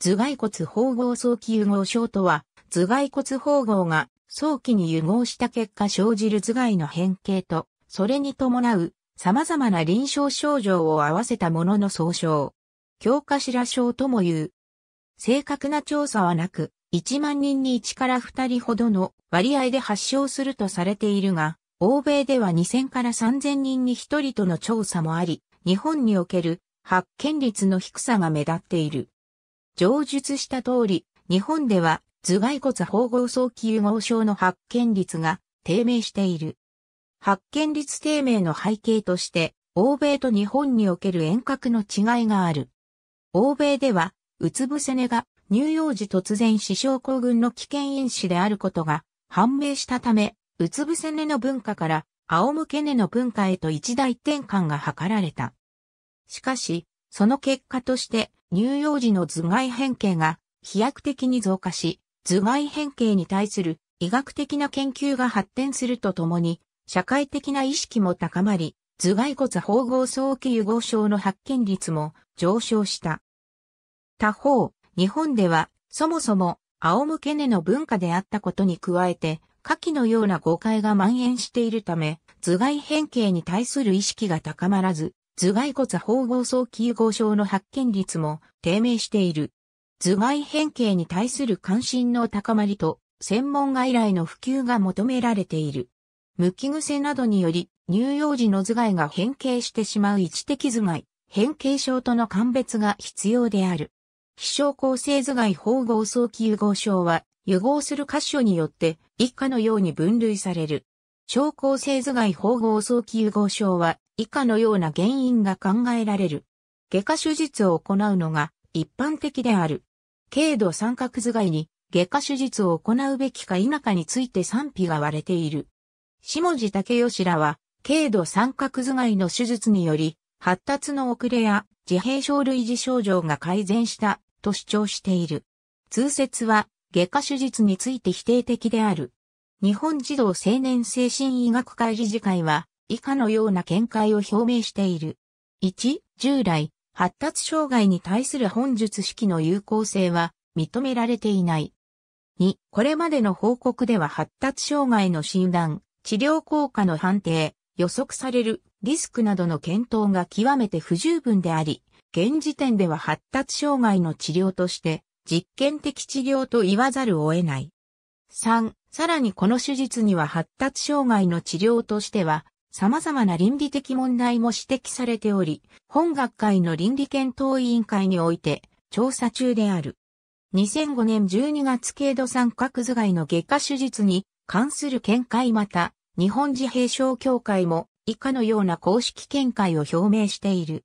頭蓋骨縫合早期融合症とは、頭蓋骨縫合が早期に融合した結果生じる頭蓋の変形と、それに伴う様々な臨床症状を合わせたものの総称。強化ら症とも言う。正確な調査はなく、1万人に1から2人ほどの割合で発症するとされているが、欧米では2000から3000人に1人との調査もあり、日本における発見率の低さが目立っている。上述した通り、日本では頭蓋骨包合早期融合症の発見率が低迷している。発見率低迷の背景として、欧米と日本における遠隔の違いがある。欧米では、うつ伏せ寝が乳幼児突然死症候群の危険因子であることが判明したため、うつ伏せ寝の文化から仰向け寝の文化へと一大転換が図られた。しかし、その結果として乳幼児の頭蓋変形が飛躍的に増加し、頭蓋変形に対する医学的な研究が発展するとともに、社会的な意識も高まり、頭蓋骨包合早期融合症の発見率も上昇した。他方、日本ではそもそも仰向け根の文化であったことに加えて、下記のような誤解が蔓延しているため、頭蓋変形に対する意識が高まらず、頭蓋骨縫合早期融合症の発見率も低迷している。頭蓋変形に対する関心の高まりと、専門外来の普及が求められている。無機癖などにより、乳幼児の頭蓋が変形してしまう一的頭蓋、変形症との鑑別が必要である。非症構成頭蓋縫合早期融合症は、融合する箇所によって以下のように分類される。症候性頭蓋縫合早期融合症は、以下のような原因が考えられる。外科手術を行うのが一般的である。軽度三角頭蓋に外科手術を行うべきか否かについて賛否が割れている。下地武義らは、軽度三角頭蓋の手術により、発達の遅れや自閉症類似症状が改善したと主張している。通説は、外科手術について否定的である。日本児童青年精神医学会理事会は、以下のような見解を表明している。1、従来、発達障害に対する本術式の有効性は認められていない。2、これまでの報告では発達障害の診断、治療効果の判定、予測されるリスクなどの検討が極めて不十分であり、現時点では発達障害の治療として実験的治療と言わざるを得ない。3、さらにこの手術には発達障害の治療としては様々な倫理的問題も指摘されており、本学会の倫理検討委員会において調査中である。2005年12月軽度三角頭蓋の外科手術に関する見解また、日本自閉症協会も以下のような公式見解を表明している。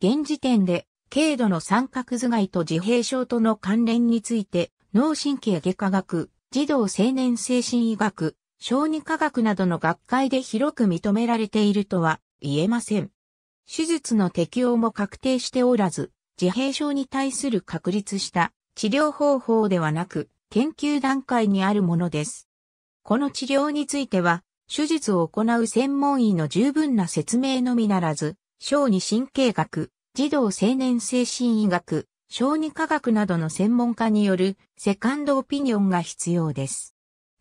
現時点で、軽度の三角頭蓋と自閉症との関連について、脳神経外科学、児童青年精神医学、小児科学などの学会で広く認められているとは言えません。手術の適用も確定しておらず、自閉症に対する確立した治療方法ではなく、研究段階にあるものです。この治療については、手術を行う専門医の十分な説明のみならず、小児神経学、児童青年精神医学、小児科学などの専門家によるセカンドオピニオンが必要です。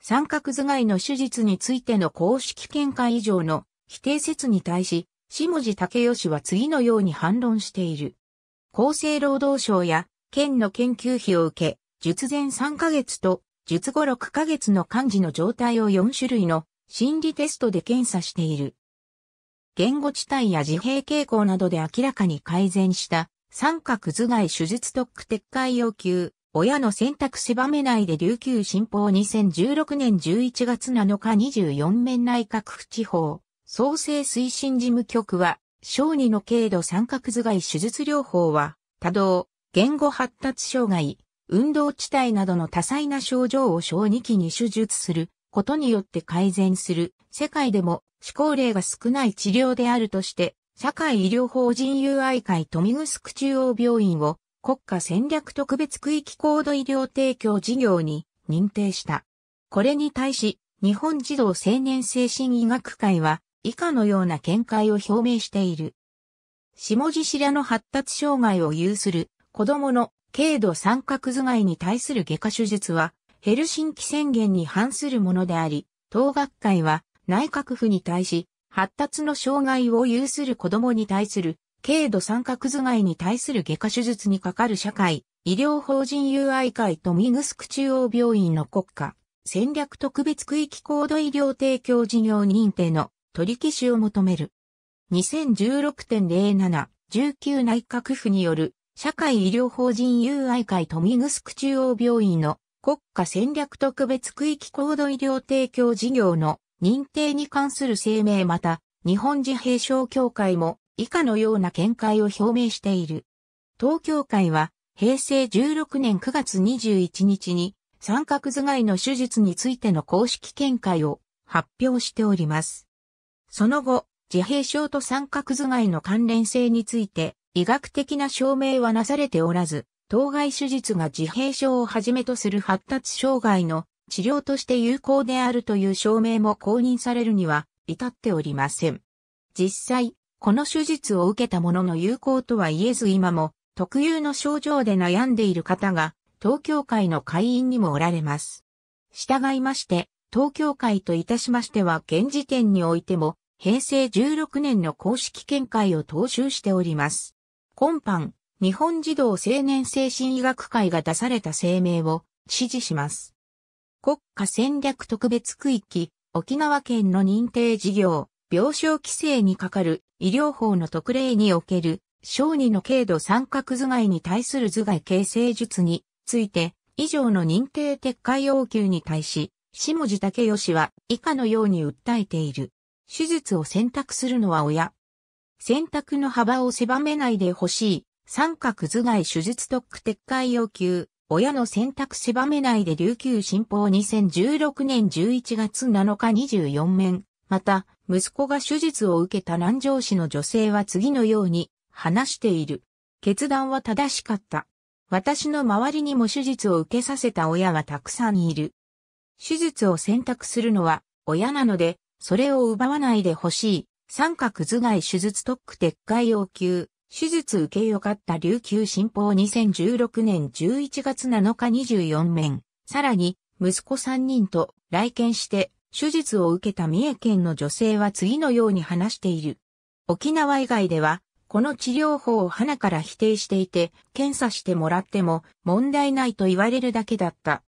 三角頭蓋の手術についての公式見解以上の否定説に対し、下地武義は次のように反論している。厚生労働省や県の研究費を受け、術前3ヶ月と術後6ヶ月の漢字の状態を4種類の心理テストで検査している。言語地帯や自閉傾向などで明らかに改善した三角頭蓋手術特区撤回要求親の選択狭めないで琉球新報2016年11月7日24面内閣府地方、創生推進事務局は、小児の軽度三角頭蓋手術療法は、多動、言語発達障害、運動地帯などの多彩な症状を小児期に手術することによって改善する、世界でも思考例が少ない治療であるとして、社会医療法人友愛会富城中央病院を国家戦略特別区域高度医療提供事業に認定した。これに対し、日本児童青年精神医学会は以下のような見解を表明している。下地白の発達障害を有する子供の軽度三角頭蓋に対する外科手術はヘルシンキ宣言に反するものであり、当学会は内閣府に対し発達の障害を有する子供に対する軽度三角頭蓋に対する外科手術にかかる社会、医療法人友愛会とミグスク中央病院の国家、戦略特別区域高度医療提供事業認定の取り消しを求める。2016.07、19内閣府による社会医療法人友愛会とミグスク中央病院の国家戦略特別区域高度医療提供事業の認定に関する声明また、日本自閉症協会も以下のような見解を表明している。東京会は平成16年9月21日に三角頭蓋の手術についての公式見解を発表しております。その後、自閉症と三角頭蓋の関連性について医学的な証明はなされておらず、当該手術が自閉症をはじめとする発達障害の治療として有効であるという証明も公認されるには至っておりません。実際、この手術を受けたものの有効とは言えず今も特有の症状で悩んでいる方が東京会の会員にもおられます。従いまして、東京会といたしましては現時点においても平成16年の公式見解を踏襲しております。今般、日本児童青年精神医学会が出された声明を支持します。国家戦略特別区域、沖縄県の認定事業、病床規制にかかる医療法の特例における、小児の軽度三角頭蓋に対する頭蓋形成術について、以上の認定撤回要求に対し、下地武義は以下のように訴えている。手術を選択するのは親。選択の幅を狭めないでほしい。三角頭蓋手術特区撤回要求。親の選択狭めないで琉球新報2016年11月7日24面。また、息子が手術を受けた南城市の女性は次のように話している。決断は正しかった。私の周りにも手術を受けさせた親はたくさんいる。手術を選択するのは親なので、それを奪わないでほしい。三角頭蓋手術特区撤回要求。手術受けよかった琉球新報2016年11月7日24面。さらに、息子3人と来県して手術を受けた三重県の女性は次のように話している。沖縄以外では、この治療法を花から否定していて、検査してもらっても問題ないと言われるだけだった。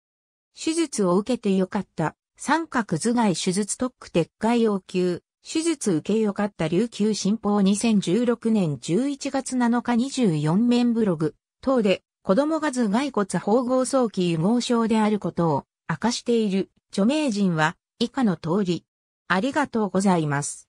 手術を受けてよかった。三角頭蓋手術特区撤回要求。手術受けよかった琉球新報2016年11月7日24面ブログ等で子供が頭蓋骨包合早期融合症であることを明かしている著名人は以下の通り。ありがとうございます。